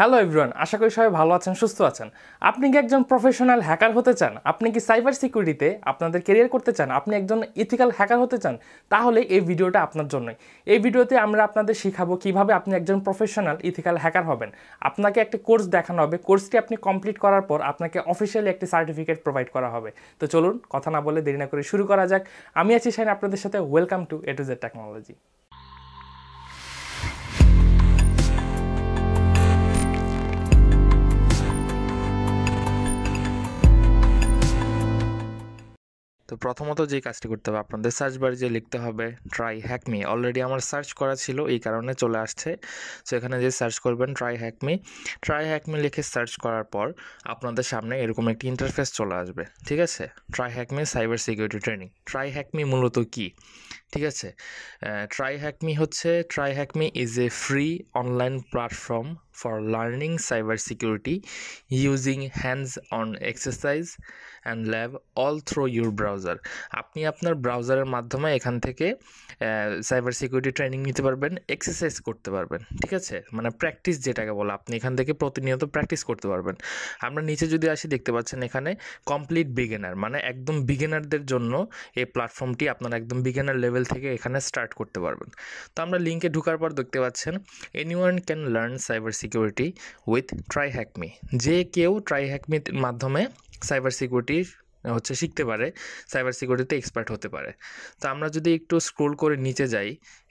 Hello everyone আশা করি সবাই ভালো আছেন সুস্থ আছেন আপনি কি একজন প্রফেশনাল হ্যাকার হতে চান আপনি কি সাইবার সিকিউরিটিতে আপনাদের কেরিয়ার করতে চান আপনি একজন ইথিক্যাল হ্যাকার হতে চান তাহলে এই ভিডিওটা আপনার জন্যই এই ভিডিওতে আমরা আপনাদের শিখাবো কিভাবে আপনি একজন প্রফেশনাল ইথিক্যাল হ্যাকার হবেন আপনাকে একটি কোর্স দেখানো হবে কোর্সটি আপনি কমপ্লিট করার পর আপনাকে অফিসিয়ালি একটি সার্টিফিকেট প্রোভাইড করা হবে তো চলুন কথা না বলে দেরি না করে শুরু করা যাক আমি আছি সাইন আপনাদের সাথে welcome to A to Z technology তো প্রথমত যে কাজটি করতে হবে আপনাদের সার্চ বারে যে লিখতে হবে ট্রাই হ্যাকমি অলরেডি আমার সার্চ করা ছিল এই কারণে চলে আসছে সো এখানে যে সার্চ করবেন ট্রাই হ্যাকমি ট্রাই হ্যাকমি লিখে সার্চ করার পর আপনাদের সামনে এরকম একটি ইন্টারফেস চলে আসবে ঠিক আছে try hack me cyber security training try hack me মূলত কি ঠিক আছে ট্রাই হ্যাকমি হচ্ছে try hack me is a free online platform for learning cybersecurity using hands-on exercise and lab all through your browser আপনি আপনার ব্রাউজারের মাধ্যমে এখান থেকে সাইবার সিকিউরিটি ট্রেনিং নিতে পারবেন এক্সারসাইজ করতে পারবেন ঠিক আছে মানে প্র্যাকটিস যেটাকে বলা আপনি এখান থেকে প্রতিনিয়ত প্র্যাকটিস করতে পারবেন আমরা নিচে যদি আসি দেখতে পাচ্ছেন এখানে কমপ্লিট বিগেনার মানে একদম বিগেনারদের জন্য এই প্ল্যাটফর্মটি আপনারা একদম বিগেনার লেভেল থেকে এখানে স্টার্ট করতে পারবেন তো আমরা লিঙ্কে ঢুকার পর দেখতে পাচ্ছেন anyone can learn cyber security security with try hack me যে কেউ ট্রাই হ্যাকমির মাধ্যমে সাইবার সিকিউরিটির হচ্ছে শিখতে পারে সাইবার সিকিউরিটিতে এক্সপার্ট হতে পারে তো আমরা যদি একটু স্ক্রোল করে নিচে যাই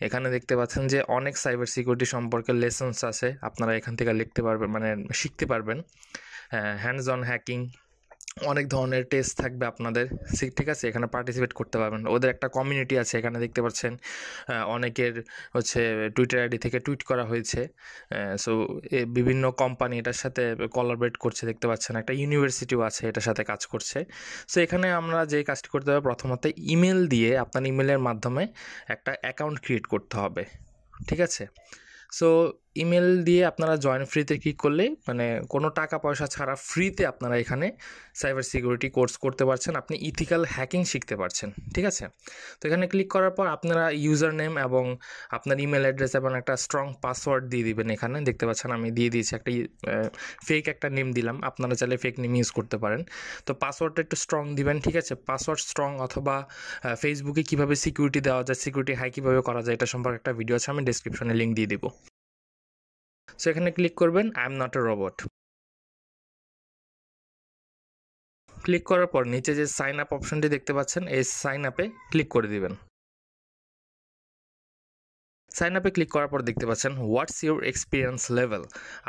এখানে দেখতে পাচ্ছেন যে অনেক সাইবার সিকিউরিটি সম্পর্কে লেসেন্স আছে আপনারা এখান থেকে লিখতে পারবেন মানে শিখতে পারবেন হ্যান্ডস অন হ্যাকিং অনেক ধরনের টেস্ট থাকবে আপনাদের ঠিক আছে এখানে পার্টিসিপেট করতে পারবেন ওদের একটা কমিউনিটি আছে এখানে দেখতে পাচ্ছেন অনেকের হচ্ছে টুইটার আইডি থেকে টুইট করা হয়েছে সো বিভিন্ন কোম্পানি এটার সাথে কলাবরেট করছে দেখতে পাচ্ছেন একটা ইউনিভার্সিটিও আছে এটার সাথে কাজ করছে সো এখানে আমরা যে কাজটি করতে হবে প্রথমত ইমেল দিয়ে আপনার ইমেলের মাধ্যমে একটা অ্যাকাউন্ট ক্রিয়েট করতে হবে ঠিক আছে সো ইমেল দিয়ে আপনারা জয়েন ফ্রিতে ক্লিক করলে মানে কোনো টাকা পয়সা ছাড়া ফ্রিতে আপনারা এখানে সাইবার সিকিউরিটি কোর্স করতে পারছেন আপনি ইথিক্যাল হ্যাকিং শিখতে পারছেন ঠিক আছে তো এখানে ক্লিক করার পর আপনারা ইউজার নেম এবং আপনার ইমেল অ্যাড্রেস এবং একটা স্ট্রং পাসওয়ার্ড দিয়ে দিবেন এখানে দেখতে পাচ্ছেন আমি দিয়ে দিয়েছি একটা ফেক একটা নেম দিলাম আপনারা চাইলে ফেক নেম ইউজ করতে পারেন তো পাসওয়ার্ডটা একটু স্ট্রং দিবেন ঠিক আছে পাসওয়ার্ড স্ট্রং অথবা ফেসবুকে কীভাবে সিকিউরিটি দেওয়া যায় সিকিউরিটি হাই কীভাবে করা যায় এটা সম্পর্কে একটা ভিডিও আছে আমি ডিসক্রিপশনে লিঙ্ক দিয়ে দেবো সেখানে ক্লিক করবেন I am not a robot click করার পর নিচে যে সাইন আপ অপশনটি দেখতে পাচ্ছেন এই সাইন আপে ক্লিক করে দিবেন সাইন আপে ক্লিক করার পর দেখতে পাচ্ছেন হোয়াটস ইউর এক্সপিরিয়েন্স লেভেল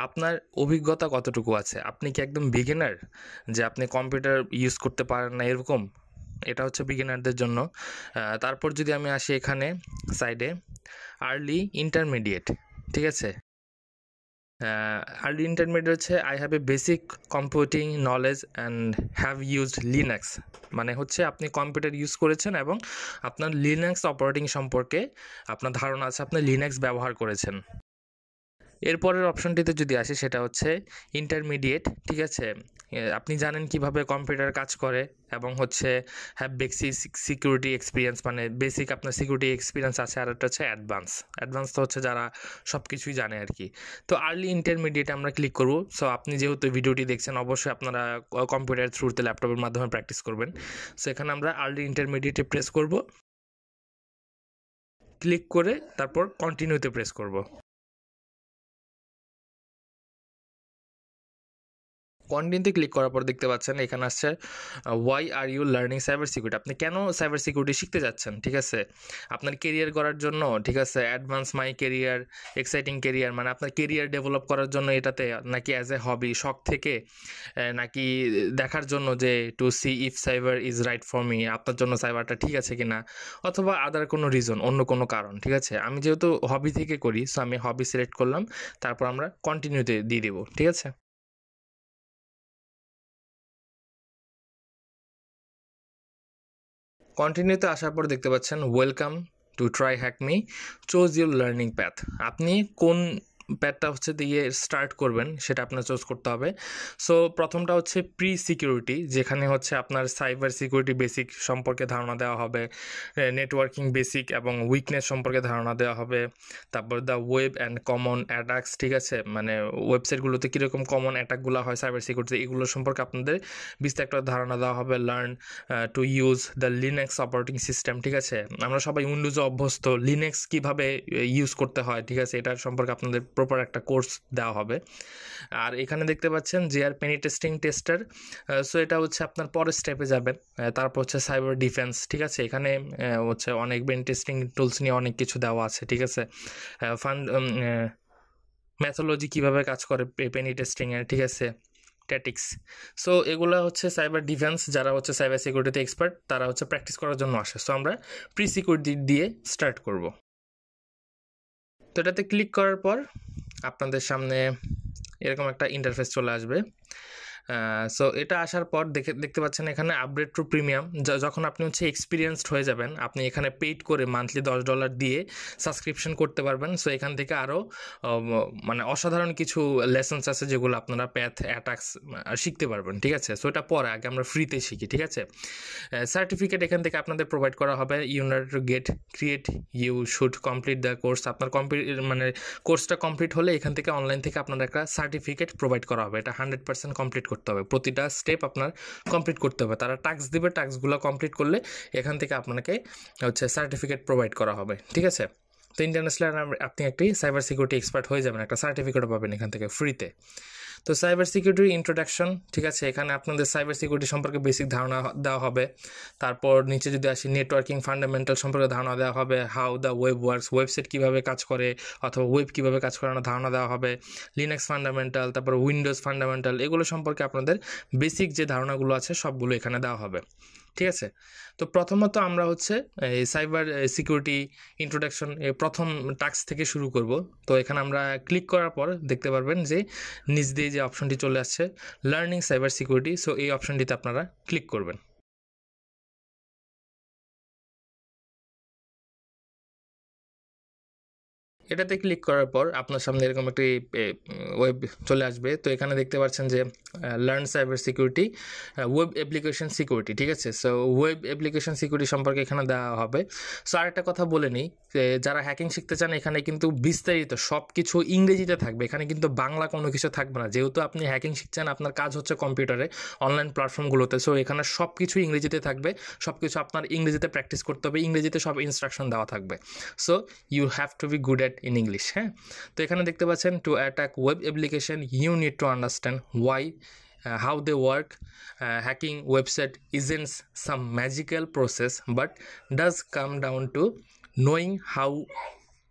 আপনার অভিজ্ঞতা কতটুকু আছে আপনি কি একদম বিগিনার যে আপনি কম্পিউটার ইউজ করতে পারেন না এরকম এটা হচ্ছে বিগিনারদের জন্য তারপর যদি আমি আসি এখানে সাইডে আর্লি ইন্টারমিডিয়েট ঠিক আছে আর্লি ইন্টারমিডিয়েট হচ্ছে I have a basic computing knowledge and have used Linux মানে হচ্ছে আপনি কম্পিউটার ইউজ করেছেন এবং আপনার লিনাক্স অপারেটিং সম্পর্কে আপনার ধারণা আছে আপনি লিনাক্স ব্যবহার করেছেন এরপরের অপশনটিতে যদি আসে সেটা হচ্ছে ইন্টারমিডিয়েট ঠিক আছে আপনি জানেন কিভাবে কম্পিউটার কাজ করে এবং হচ্ছে হ্যাভ বেসিক সিকিউরিটি এক্সপিরিয়েন্স মানে বেসিক আপনার সিকিউরিটি এক্সপিরিয়েন্স আছে আর একটা হচ্ছে অ্যাডভান্স অ্যাডভান্স তো হচ্ছে যারা সব কিছুই জানে আর কি তো আর্লি ইন্টারমিডিয়েটে আমরা ক্লিক করব সো আপনি যেহেতু ভিডিওটি দেখছেন অবশ্যই আপনারা কম্পিউটার থ্রুতে ল্যাপটপের মাধ্যমে প্র্যাকটিস করবেন সো এখানে আমরা আর্লি ইন্টারমিডিয়েটে প্রেস করব ক্লিক করে তারপর কন্টিনিউতে প্রেস করব কন্টিনিউতে ক্লিক করার পর দেখতে পাচ্ছেন এখানে আসছে why are you learning cyber security আপনি কেন সাইবার সিকিউরিটি শিখতে যাচ্ছেন ঠিক আছে আপনার কেরিয়ার করার জন্য ঠিক আছে advance my career exciting career মানে আপনার কেরিয়ার ডেভেলপ করার জন্য এটাতে নাকি অ্যাজ এ হবি শখ থেকে নাকি দেখার জন্য যে to see if cyber is right for me আপনার জন্য সাইবারটা ঠিক আছে কি না অথবা আদার কোনো রিজন অন্য কোনো কারণ ঠিক আছে আমি যেহেতু হবি থেকে করি সো আমি হবি সিলেক্ট করলাম তারপর আমরা কন্টিনিউতে দিয়ে দেবো ঠিক আছে কন্টিনিউতে আসার পর দেখতে পাচ্ছেন welcome to TryHackMe choose your learning path আপনি কোন প্যাডটা হচ্ছে দিয়ে স্টার্ট করবেন সেটা আপনার চুজ করতে হবে সো প্রথমটা হচ্ছে প্রি সিকিউরিটি যেখানে হচ্ছে আপনার সাইবার সিকিউরিটি বেসিক সম্পর্কে ধারণা দেওয়া হবে নেটওয়ার্কিং বেসিক এবং উইকনেস সম্পর্কে ধারণা দেওয়া হবে তারপর the web and common attacks ঠিক আছে মানে ওয়েবসাইটগুলোতে কীরকম কমন অ্যাটাকগুলো হয় সাইবার সিকিউরিটি এগুলো সম্পর্কে আপনাদের বিস্তারিত ধারণা দেওয়া হবে learn to use the Linux operating system ঠিক আছে আমরা সবাই উইন্ডোজে অভ্যস্ত লিনেক্স কীভাবে ইউজ করতে হয় ঠিক আছে এটার সম্পর্কে আপনাদের প্রপার একটা কোর্স দেওয়া হবে আর এখানে দেখতে পাচ্ছেন আর পেনি টেস্টিং টেস্টার সো এটা হচ্ছে আপনার পরের স্টেপে যাবেন তারপর হচ্ছে সাইবার ডিফেন্স ঠিক আছে এখানে হচ্ছে অনেক পেনি টেস্টিং টুলস নিয়ে অনেক কিছু দেওয়া আছে ঠিক আছে ফান্ড ম্যাথোলজি কীভাবে কাজ করে পেনি টেস্টিংয়ে ঠিক আছে ট্যাটিক্স সো এগুলো হচ্ছে সাইবার ডিফেন্স যারা হচ্ছে সাইবার সিকিউরিটিতে এক্সপার্ট তারা হচ্ছে প্র্যাকটিস করার জন্য আসে সো আমরা প্রি সিকিউরিটি দিয়ে স্টার্ট করব তো এটাতে ক্লিক করার পর আপনাদের সামনে এরকম একটা ইন্টারফেস চলে আসবে সো এটা আসার পর দেখে দেখতে পাচ্ছেন এখানে আপডেট টু প্রিমিয়াম যখন আপনি হচ্ছে এক্সপিরিয়েন্সড হয়ে যাবেন আপনি এখানে পেইড করে মান্থলি দশ ডলার দিয়ে সাবস্ক্রিপশন করতে পারবেন সো এখান থেকে আরও মানে অসাধারণ কিছু লেসেন্স আছে যেগুলো আপনারা প্যাথ অ্যাটাক্স শিখতে পারবেন ঠিক আছে সো এটা পরে আগে আমরা ফ্রিতে শিখি ঠিক আছে সার্টিফিকেট এখান থেকে আপনাদের প্রোভাইড করা হবে in order to get create you should complete the course আপনার কমপ্লিট মানে কোর্সটা কমপ্লিট হলে এখান থেকে অনলাইন থেকে আপনার একটা সার্টিফিকেট প্রোভাইড করা হবে এটা হান্ড্রেড পার্সেন্ট কমপ্লিট করতে করতে হবে প্রতিটা স্টেপ আপনার কমপ্লিট করতে হবে তারা টাক্স দিবে টাক্সগুলো কমপ্লিট করলে এখান থেকে আপনাকে হচ্ছে সার্টিফিকেট প্রোভাইড করা হবে ঠিক আছে তো ইন্টারন্যাশনাল আপনি একটি সাইবার সিকিউরিটি এক্সপার্ট হয়ে যাবেন একটা সার্টিফিকেটও পাবেন এখান থেকে ফ্রিতে তো সাইবার সিকিউরিটির ইন্ট্রোডাকশন ঠিক আছে এখানে আপনাদের সাইবার সিকিউরিটি সম্পর্কে বেসিক ধারণা দেওয়া হবে তারপর নিচে যদি আসি নেটওয়ার্কিং ফান্ডামেন্টাল সম্পর্কে ধারণা দেওয়া হবে how the web works website কীভাবে কাজ করে অথবা ওয়েব কীভাবে কাজ করানোর ধারণা দেওয়া হবে লিনাক্স ফান্ডামেন্টাল তারপর উইন্ডোজ ফান্ডামেন্টাল এগুলো সম্পর্কে আপনাদের বেসিক যে ধারণাগুলো আছে সবগুলো এখানে দেওয়া হবে ঠিক আছে তো প্রথমত আমরা হচ্ছে এই সাইবার সিকিউরিটি ইন্ট্রোডাকশন প্রথম টাস্ক থেকে শুরু করব তো এখানে আমরা ক্লিক করার পর দেখতে পারবেন যে নিজ দিয়ে যে অপশনটি চলে আসছে লার্নিং সাইবার সিকিউরিটি সো এই অপশনটিতে আপনারা ক্লিক করবেন এটাতে ক্লিক করার পর আপনার সামনে এরকম একটি ওয়েব চলে আসবে তো এখানে দেখতে পাচ্ছেন যে learn cyber security web application security ঠিক আছে সো ওয়েব অ্যাপ্লিকেশন সিকিউরিটি সম্পর্কে এখানে দেওয়া হবে সো আরেকটা কথা বলে নিই যারা হ্যাকিং শিখতে চান এখানে কিন্তু বিস্তারিত সব কিছু ইংরেজিতে থাকবে এখানে কিন্তু বাংলা কোনো কিছু থাকবে না যেহেতু আপনি হ্যাকিং শিখছেন আপনার কাজ হচ্ছে কম্পিউটারে অনলাইন প্ল্যাটফর্মগুলোতে সো এখানে সব কিছু ইংরেজিতে থাকবে সব কিছু আপনার ইংরেজিতে প্র্যাকটিস করতে হবে ইংরেজিতে সব ইনস্ট্রাকশন দেওয়া থাকবে so you have to be good at in English হ্যাঁ তো এখানে দেখতে পাচ্ছেন to attack web application you need to understand why how they work hacking website isn't some magical process but does come down to knowing how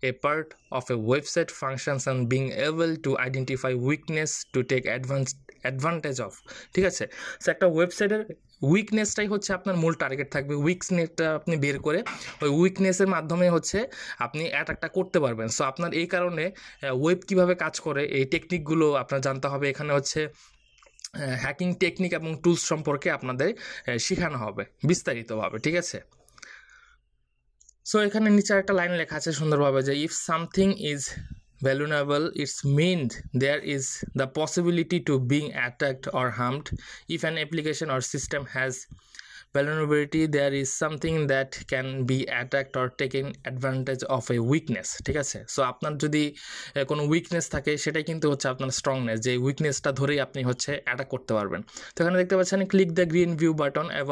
a part of a website functions and being able to identify weakness to take advanced advantage of ঠিক আছে so একটা ওয়েবসাইটের উইকনেসটাই হচ্ছে আপনার মূল target থাকবে উইকনেসটা আপনি বের করে ওই উইকনেসের মাধ্যমে হচ্ছে আপনি অ্যাটাকটা করতে পারবেন সো আপনার এই কারণে ওয়েব কিভাবে কাজ করে এই টেকনিকগুলো আপনার জানতে হবে এখানে হচ্ছে হ্যাকিং টেকনিক এবং টুলস সম্পর্কে আপনাদের শেখানো হবে বিস্তারিতভাবে ঠিক আছে সো এখানে নিচে একটা লাইন লেখা আছে সুন্দরভাবে যে if something is vulnerable it's meant there is the possibility to being attacked or harmed if an application or system has vulnerability there is something that can be attacked or taking advantage of a weakness ঠিক আছে so আপনার যদি কোনো weakness থাকে সেটাই কিন্তু হচ্ছে আপনার স্ট্রংনেস যে উইকনেসটা ধরেই আপনি হচ্ছে অ্যাটাক করতে পারবেন তো এখানে দেখতে পাচ্ছেন click the green view button অ্যাভ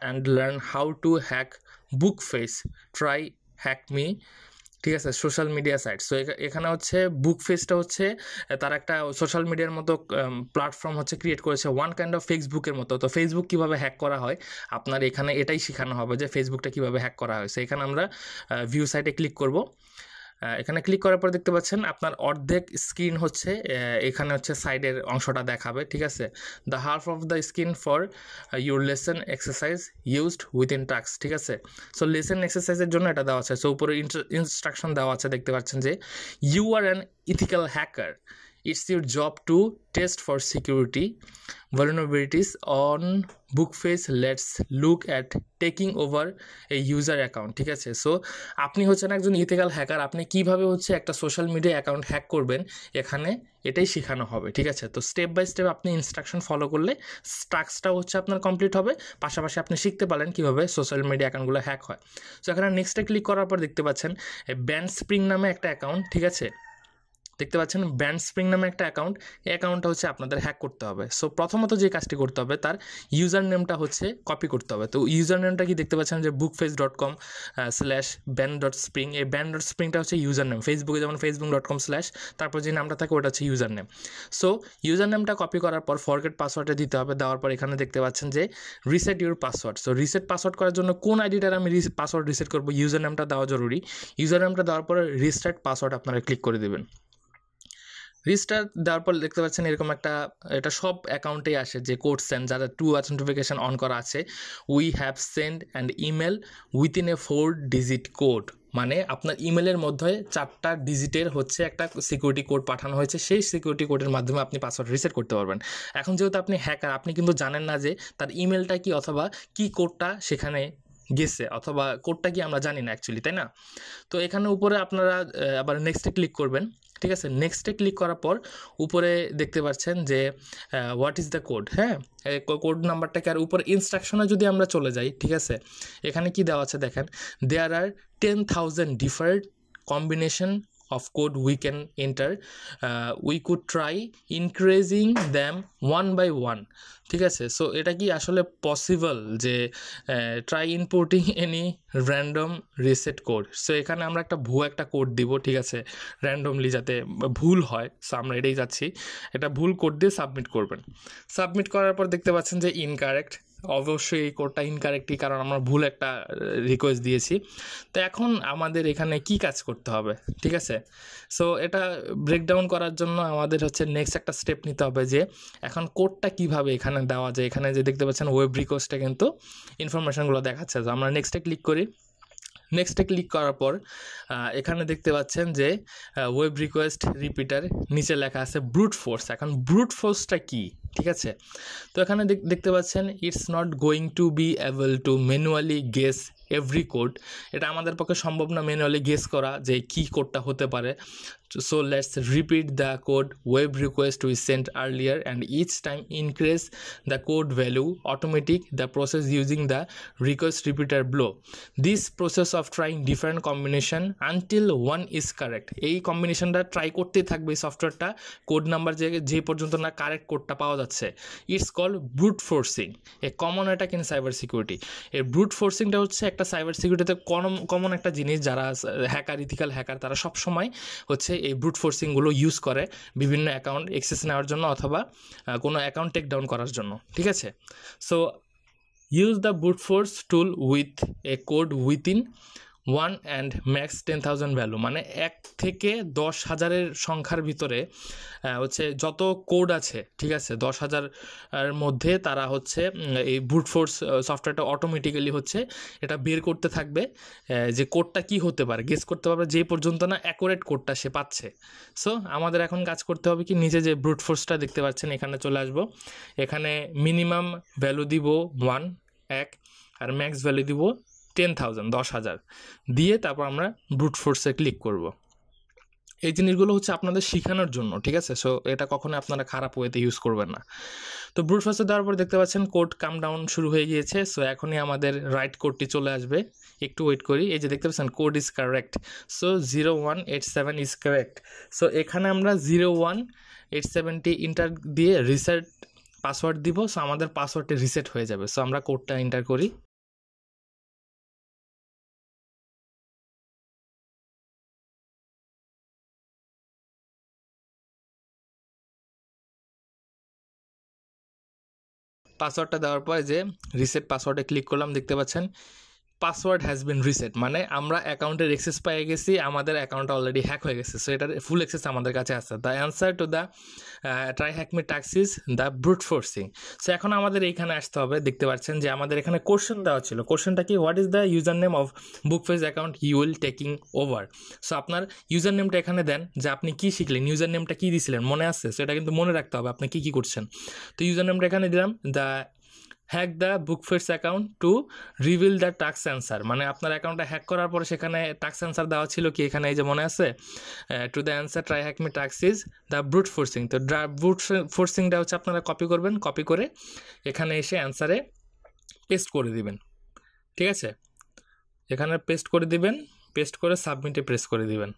and learn how to hack Bookface TryHackMe ঠিক আছে সোশ্যাল মিডিয়া সাইট সো এখানে হচ্ছে বুক ফেসটা হচ্ছে তার একটা সোশ্যাল মিডিয়ার মতো প্ল্যাটফর্ম হচ্ছে ক্রিয়েট করেছে ওয়ান কাইন্ড অফ ফেসবুকের মতো তো ফেসবুক কীভাবে হ্যাক করা হয় আপনার এখানে এটাই শেখানো হবে যে ফেসবুকটা কীভাবে হ্যাক করা হয় সো এখানে আমরা ভিউ সাইটে ক্লিক করব এখানে ক্লিক করার পর দেখতে পাচ্ছেন আপনার অর্ধেক স্ক্রিন হচ্ছে এখানে হচ্ছে সাইডের অংশটা দেখাবে ঠিক আছে the half of the screen for your lesson exercise used within tasks ঠিক আছে সো লেসন এক্সারসাইজের জন্য এটা দেওয়া আছে সো উপরে ইনস্ট্রাকশন দেওয়া আছে দেখতে পাচ্ছেন যে you are an ethical hacker it's your job to test for security vulnerabilities on Bookface let's look at taking over a user account ঠিক আছে সো আপনি হচ্ছেন একজন ইথিক্যাল হ্যাকার আপনি কিভাবে হচ্ছে একটা সোশ্যাল মিডিয়া অ্যাকাউন্ট হ্যাক করবেন এখানে এটাই শেখানো হবে ঠিক আছে তো স্টেপ বাই স্টেপ আপনি ইনস্ট্রাকশন ফলো করলে টাস্কটা হচ্ছে আপনার কমপ্লিট হবে পাশাপাশি আপনি শিখতে পারেন কীভাবে সোশ্যাল মিডিয়া অ্যাকাউন্টগুলো হ্যাক হয় সো এখানে নেক্সটে ক্লিক করার পর দেখতে পাচ্ছেন ব্যান্ড স্প্রিং নামে একটা অ্যাকাউন্ট ঠিক আছে দেখতে পাচ্ছেন ব্যান্ড স্প্রিং নামে একটা অ্যাকাউন্ট এই অ্যাকাউন্টটা হচ্ছে আপনাদের হ্যাক করতে হবে সো প্রথমত যে কাজটি করতে হবে তার ইউজার নেমটা হচ্ছে কপি করতে হবে তো ইউজার নেমটা কি দেখতে পাচ্ছেন যে Bookface dot com slash ben dot spring এই ব্যান ডট স্প্রিংটা হচ্ছে ইউজার নেম ফেসবুকে যেমন ফেসবুক ডট কম স্ল্যাশ তারপর যে নামটা থাকে ওটা হচ্ছে ইউজার নেম সো ইউজার নেমটা কপি করার পর ফরগেট পাসওয়ার্ডটা দিতে হবে দেওয়ার পর এখানে দেখতে পাচ্ছেন যে reset your password so reset password করার জন্য কোন আইডিটার আমি পাসওয়ার্ড রিসেট করবো ইউজার নেমটা দেওয়া জরুরি ইউজার নেমটা দেওয়ার পর রিস্টার্ট পাসওয়ার্ড আপনারা ক্লিক করে দেবেন রিস্টার দেওয়ার পর দেখতে পাচ্ছেন এরকম একটা এটা সব অ্যাকাউন্টে আসে যে কোড সেন্ড যাদের টু অথেন্টিফিকেশান অন করা আছে we have send and email within a four digit code মানে আপনার ইমেলের মধ্যে চারটা ডিজিটের হচ্ছে একটা সিকিউরিটি কোড পাঠানো হয়েছে সেই সিকিউরিটি কোডের মাধ্যমে আপনি পাসওয়ার্ড রিসেট করতে পারবেন এখন যেহেতু আপনি হ্যাকার আপনি কিন্তু জানেন না যে তার ইমেলটা কি অথবা কি কোডটা সেখানে গেছে অথবা কোডটা কি আমরা জানি না অ্যাকচুয়ালি তাই না তো এখানে উপরে আপনারা আবার নেক্সটে ক্লিক করবেন ঠিক আছে নেক্সটে ক্লিক করার পর উপরে দেখতে পাচ্ছেন যে হোয়াট ইজ দ্য কোড হ্যাঁ কোড নাম্বারটাকে আর উপর ইনস্ট্রাকশনে যদি আমরা চলে যাই ঠিক আছে এখানে কি দেওয়া আছে দেখেন there are ten thousand different combination of code we can enter uh, we could try increasing them one by one ঠিক আছে সো এটা কি আসলে পসিবল যে try inputting any random reset code so এখানে আমরা একটা ভুয়ো একটা কোড দিব ঠিক আছে র্যান্ডমলি যাতে ভুল হয় সো আমরা এটাই যাচ্ছি এটা ভুল কোড দিয়ে সাবমিট করবেন সাবমিট করার পর দেখতে পাচ্ছেন যে ইনকারেক্ট অবশ্যই এই কোডটা ইনকারেক্টই কারণ আমরা ভুল একটা রিকোয়েস্ট দিয়েছি তো এখন আমাদের এখানে কি কাজ করতে হবে ঠিক আছে সো এটা ব্রেকডাউন করার জন্য আমাদের হচ্ছে নেক্সট একটা স্টেপ নিতে হবে যে এখন কোডটা কিভাবে এখানে দেওয়া যায় এখানে যে দেখতে পাচ্ছেন ওয়েব রিকোয়েস্টে কিন্তু ইনফরমেশনগুলো দেখাচ্ছে তো আমরা নেক্সটে ক্লিক করি নেক্সটে ক্লিক করার পর এখানে দেখতে পাচ্ছেন যে ওয়েব রিকোয়েস্ট রিপিটার নিচে লেখা আছে ব্রুট ফোর্স এখন ব্রুট ফোর্সটা কী ঠিক আছে তো এখানে দেখতে পাচ্ছেন it's not going to be able to manually guess every code এটা আমাদের পক্ষে সম্ভব না ম্যানুয়ালি গেস করা যে কি কোডটা হতে পারে so let's repeat the code web request we sent earlier and each time increase the code value automatic the process using the request repeater below this process of trying different combination until one is correct a combination এই কম্বিনেশনটা try করতে থাকবে সফটওয়্যারটা code number যে যে পর্যন্ত না correct কোডটা পাওয়া যাচ্ছে it's call brute forcing a common attack in cyber security এ ব্রুট ফোর্সিংটা হচ্ছে একটা সাইবার সিকিউরিটিতে কমন কমন একটা জিনিস যারা হ্যাকার ইথিক্যাল হ্যাকার তারা সবসময় হচ্ছে এই ব্রুট ফোর্সিংগুলো ইউজ করে বিভিন্ন অ্যাকাউন্ট এক্সেস নেওয়ার জন্য অথবা কোনো অ্যাকাউন্ট টেক ডাউন করার জন্য ঠিক আছে so use the brute force tool with a code within one and max ten thousand value মানে এক থেকে দশ হাজারের সংখ্যার ভিতরে হচ্ছে যত কোড আছে ঠিক আছে দশ হাজার মধ্যে তারা হচ্ছে এই বুটফোর্স ফোর্স সফটওয়্যারটা অটোমেটিক্যালি হচ্ছে এটা বের করতে থাকবে যে কোডটা কি হতে পারে গেস করতে পারবে যে পর্যন্ত না অ্যাকোরেট কোডটা সে পাচ্ছে সো আমাদের এখন কাজ করতে হবে কি নিজে যে ব্রুটফোর্সটা ফোর্সটা দেখতে পাচ্ছেন এখানে চলে আসবো এখানে মিনিমাম ভ্যালু দিব ওয়ান এক আর ম্যাক্স ভ্যালু দিব টেন থাউজেন্ড দশ হাজার দিয়ে তারপর আমরা ব্রুট ফোর্সে ক্লিক করব। এই জিনিসগুলো হচ্ছে আপনাদের শেখানোর জন্য ঠিক আছে সো এটা কখনো আপনারা খারাপ ওয়েতে ইউজ করবেন না তো ব্রুট ফোর্সে দেওয়ার পর দেখতে পাচ্ছেন কোড কাম ডাউন শুরু হয়ে গিয়েছে সো এখনই আমাদের রাইট কোডটি চলে আসবে একটু ওয়েট করি এই যে দেখতে পাচ্ছেন code is correct so zero one eight seven is correct so এখানে আমরা zero one eight seventy enter দিয়ে রিসেট পাসওয়ার্ড দিব সো আমাদের পাসওয়ার্ডটি রিসেট হয়ে যাবে সো আমরা কোডটা এন্টার করি পাসওয়ার্ডটা দেওয়ার পরে যে রিসেট পাসওয়ার্ডে ক্লিক করলাম দেখতে পাচ্ছেন পাসওয়ার্ড হ্যাজ বিন রিসেট মানে আমরা অ্যাকাউন্টের এক্সেস পেয়ে গেছি আমাদের অ্যাকাউন্ট অলরেডি হ্যাক হয়ে গেছে সো এটার ফুল এক্সেস আমাদের কাছে আছে the answer to the TryHackMe task is the brute forcing so এখন আমাদের এইখানে আসতে হবে দেখতে পাচ্ছেন যে আমাদের এখানে কোশ্চেন দেওয়া ছিল কোশ্চেনটা কি what is the user name of Bookface account you will taking over so আপনার ইউজার নেমটা এখানে দেন যে আপনি কী শিখলেন ইউজার নেমটা কী দিয়েছিলেন মনে আছে সো এটা কিন্তু মনে রাখতে হবে আপনি কী কী করছেন তো ইউজার নেমটা এখানে দিলাম the hack the Bookface account to reveal the tasks answer মানে আপনার অ্যাকাউন্টটা হ্যাক করার পরে সেখানে টাক্স অ্যান্সার দেওয়া ছিল কি এখানে এই যে মনে আছে to the answer TryHackMe tasks is the brute forcing তো ব্রুট ফোর্সিংটা হচ্ছে আপনারা কপি করবেন কপি করে এখানে এসে অ্যান্সারে পেস্ট করে দিবেন ঠিক আছে এখানে পেস্ট করে দিবেন পেস্ট করে সাবমিটে প্রেস করে দিবেন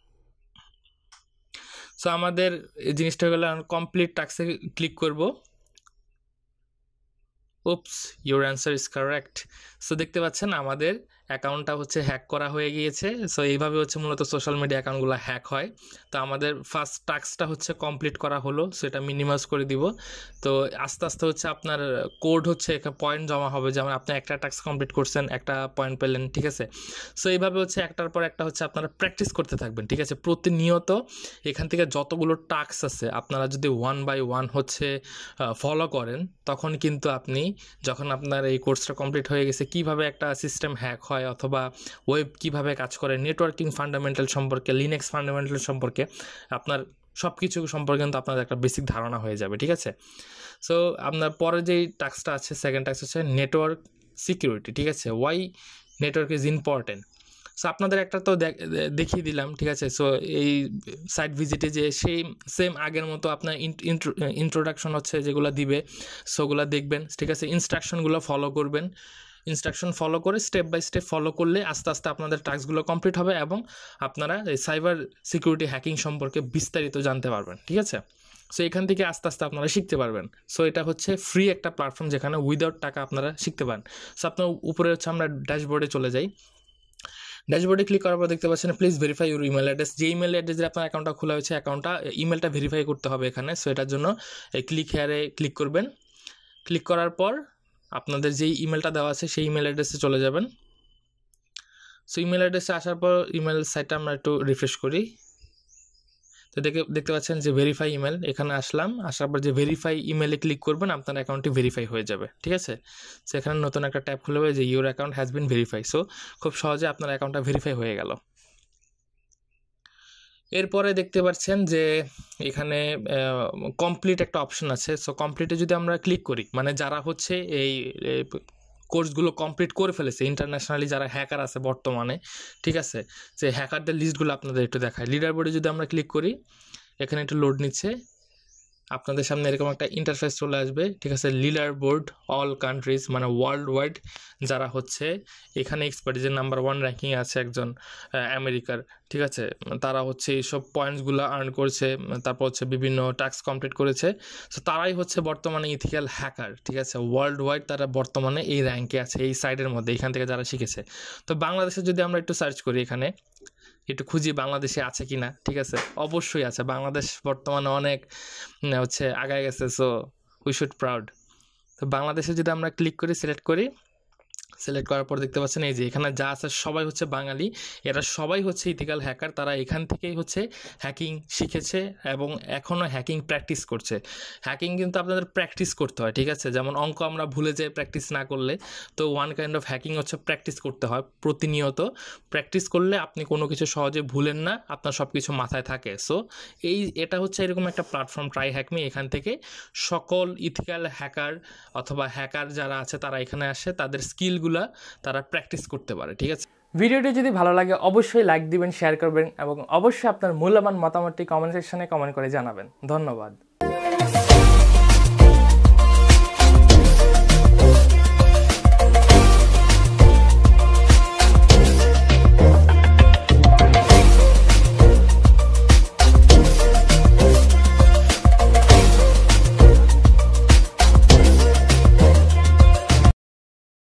সো আমাদের এই জিনিসটা হলো কমপ্লিট টাক্সে ক্লিক করব oops your answer is correct so দেখতে পাচ্ছেন আমাদের অ্যাকাউন্টটা হচ্ছে হ্যাক করা হয়ে গিয়েছে সো এইভাবে হচ্ছে মূলত সোশ্যাল মিডিয়া অ্যাকাউন্টগুলো হ্যাক হয় তো আমাদের ফার্স্ট টাস্কটা হচ্ছে কমপ্লিট করা হলো সেটা মিনিমাইজ করে দিব তো আস্তে আস্তে হচ্ছে আপনার কোড হচ্ছে পয়েন্ট জমা হবে যেমন আপনি একটা টাস্ক কমপ্লিট করছেন একটা পয়েন্ট পেলেন ঠিক আছে সো এইভাবে হচ্ছে একটার পর একটা হচ্ছে আপনারা প্র্যাকটিস করতে থাকবেন ঠিক আছে প্রতিনিয়ত এখান থেকে যতগুলো টাস্ক আছে আপনারা যদি ওয়ান বাই ওয়ান হচ্ছে ফলো করেন তখন কিন্তু আপনি যখন আপনার এই কোর্সটা কমপ্লিট হয়ে গেছে কিভাবে একটা সিস্টেম হ্যাক হয় হয় অথবা ওয়েব কিভাবে কাজ করে নেটওয়ার্কিং ফান্ডামেন্টাল সম্পর্কে লিনেক্স ফান্ডামেন্টাল সম্পর্কে আপনার সব কিছু সম্পর্কে কিন্তু আপনাদের একটা বেসিক ধারণা হয়ে যাবে ঠিক আছে সো আপনার পরে যেই টাস্কটা আছে সেকেন্ড টাস্ক হচ্ছে নেটওয়ার্ক সিকিউরিটি ঠিক আছে why network is important so আপনাদের একটা তো দেখিয়ে দিলাম ঠিক আছে সো এই সাইট ভিজিটে যে সেই সেম আগের মতো আপনার ইন্ট্রোডাকশন হচ্ছে যেগুলো দিবে সোগুলো দেখবেন ঠিক আছে ইনস্ট্রাকশনগুলো ফলো করবেন ইনস্ট্রাকশন ফলো করে স্টেপ বাই স্টেপ ফলো করলে আস্তে আস্তে আপনাদের টাস্কগুলো কমপ্লিট হবে এবং আপনারা এই সাইবার সিকিউরিটি হ্যাকিং সম্পর্কে বিস্তারিত জানতে পারবেন ঠিক আছে সো এখান থেকে আস্তে আস্তে আপনারা শিখতে পারবেন সো এটা হচ্ছে ফ্রি একটা প্ল্যাটফর্ম যেখানে উইদাউট টাকা আপনারা শিখতে পারেন সো আপনার উপরে হচ্ছে আমরা ড্যাশবোর্ডে চলে যাই ড্যাশবোর্ডে ক্লিক করার পর দেখতে পাচ্ছেন please verify your email address যে ইমেল অ্যাড্রেসে আপনার অ্যাকাউন্টটা খোলা হয়েছে অ্যাকাউন্টটা ইমেলটা ভেরিফাই করতে হবে এখানে সো এটার জন্য এই ক্লিক হেয়ারে ক্লিক করবেন ক্লিক করার পর আপনাদের যেই ইমেলটা দেওয়া আছে সেই ইমেল অ্যাড্রেসে চলে যাবেন সো ইমেল অ্যাড্রেসে আসার পর ইমেল সাইটটা আমরা একটু রিফ্রেশ করি তো দেখে দেখতে পাচ্ছেন যে ভেরিফাই ইমেল এখানে আসলাম আসার পর যে ভেরিফাই ইমেলে ক্লিক করবেন আপনার অ্যাকাউন্টটি ভেরিফাই হয়ে যাবে ঠিক আছে সেখানে নতুন একটা ট্যাপ খুলে যে your account has been verify so খুব সহজে আপনার অ্যাকাউন্টটা ভেরিফাই হয়ে গেল এরপরে দেখতে পাচ্ছেন যে এখানে কমপ্লিট একটা অপশন আছে সো কমপ্লিটে যদি আমরা ক্লিক করি মানে যারা হচ্ছে এই কোর্সগুলো কমপ্লিট করে ফেলেছে ইন্টারন্যাশনালি যারা হ্যাকার আছে বর্তমানে ঠিক আছে সেই হ্যাকারদের লিস্টগুলো আপনাদের একটু দেখায় লিডার বোর্ডে যদি আমরা ক্লিক করি এখানে একটু লোড নিচ্ছে আপনাদের সামনে এরকম একটা ইন্টারফেস চলে আসবে ঠিক আছে লিলার বোর্ড অল কান্ট্রিজ মানে ওয়ার্ল্ড ওয়াইড যারা হচ্ছে এখানে এক্সপার্ট যে নাম্বার ওয়ান র্যাঙ্কিং আছে একজন আমেরিকার ঠিক আছে তারা হচ্ছে এইসব পয়েন্টসগুলো আর্ন করছে তারপর হচ্ছে বিভিন্ন ট্যাক্স কমপ্লিট করেছে সো তারাই হচ্ছে বর্তমানে ইথিক্যাল হ্যাকার ঠিক আছে ওয়ার্ল্ড ওয়াইড তারা বর্তমানে এই র্যাঙ্কে আছে এই সাইডের মধ্যে এখান থেকে যারা শিখেছে তো বাংলাদেশে যদি আমরা একটু সার্চ করি এখানে একটু খুঁজি বাংলাদেশে আছে কি না ঠিক আছে অবশ্যই আছে বাংলাদেশ বর্তমানে অনেক হচ্ছে আগায় গেছে সো উই শুড প্রাউড তো বাংলাদেশে যদি আমরা ক্লিক করি সিলেক্ট করি সিলেক্ট করার পর দেখতে পাচ্ছেন এই যে এখানে যা আছে সবাই হচ্ছে বাঙালি এরা সবাই হচ্ছে ইথিক্যাল হ্যাকার তারা এখান থেকেই হচ্ছে হ্যাকিং শিখেছে এবং এখনও হ্যাকিং প্র্যাকটিস করছে হ্যাকিং কিন্তু আপনাদের প্র্যাকটিস করতে হয় ঠিক আছে যেমন অঙ্ক আমরা ভুলে যাই প্র্যাকটিস না করলে তো ওয়ান কাইন্ড অফ হ্যাকিং হচ্ছে প্র্যাকটিস করতে হয় প্রতিনিয়ত প্র্যাকটিস করলে আপনি কোনো কিছু সহজে ভুলেন না আপনার সব কিছু মাথায় থাকে সো এই এটা হচ্ছে এরকম একটা প্ল্যাটফর্ম ট্রাই হ্যাকমি এখান থেকে সকল ইথিক্যাল হ্যাকার অথবা হ্যাকার যারা আছে তারা এখানে আসে তাদের স্কিলগুলো বিষয়গুলো তারা প্র্যাকটিস করতে পারে ঠিক আছে ভিডিওটি যদি ভালো লাগে অবশ্যই লাইক দিবেন শেয়ার করবেন এবং অবশ্যই আপনার মূল্যবান মতামতটি কমেন্ট সেকশনে কমেন্ট করে জানাবেন ধন্যবাদ